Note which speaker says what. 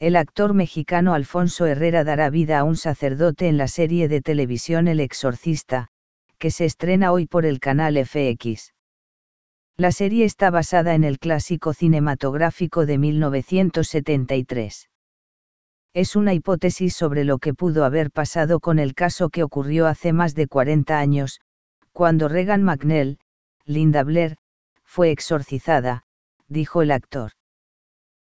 Speaker 1: el actor mexicano Alfonso Herrera dará vida a un sacerdote en la serie de televisión El Exorcista, que se estrena hoy por el canal FX. La serie está basada en el clásico cinematográfico de 1973. Es una hipótesis sobre lo que pudo haber pasado con el caso que ocurrió hace más de 40 años, cuando Regan McNell, Linda Blair, fue exorcizada, dijo el actor.